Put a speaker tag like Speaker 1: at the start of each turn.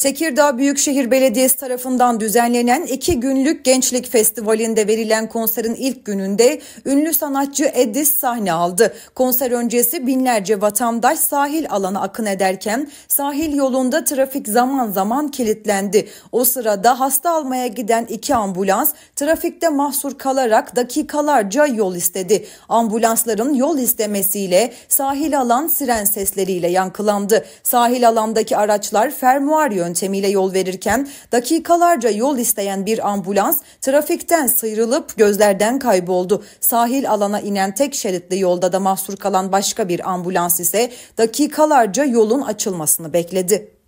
Speaker 1: Tekirdağ Büyükşehir Belediyesi tarafından düzenlenen iki günlük gençlik festivalinde verilen konserin ilk gününde ünlü sanatçı Edis sahne aldı. Konser öncesi binlerce vatandaş sahil alana akın ederken sahil yolunda trafik zaman zaman kilitlendi. O sırada hasta almaya giden iki ambulans trafikte mahsur kalarak dakikalarca yol istedi. Ambulansların yol istemesiyle sahil alan siren sesleriyle yankılandı. Sahil alandaki araçlar fermuar yönü yöntemiyle yol verirken dakikalarca yol isteyen bir ambulans trafikten sıyrılıp gözlerden kayboldu. Sahil alana inen tek şeritli yolda da mahsur kalan başka bir ambulans ise dakikalarca yolun açılmasını bekledi.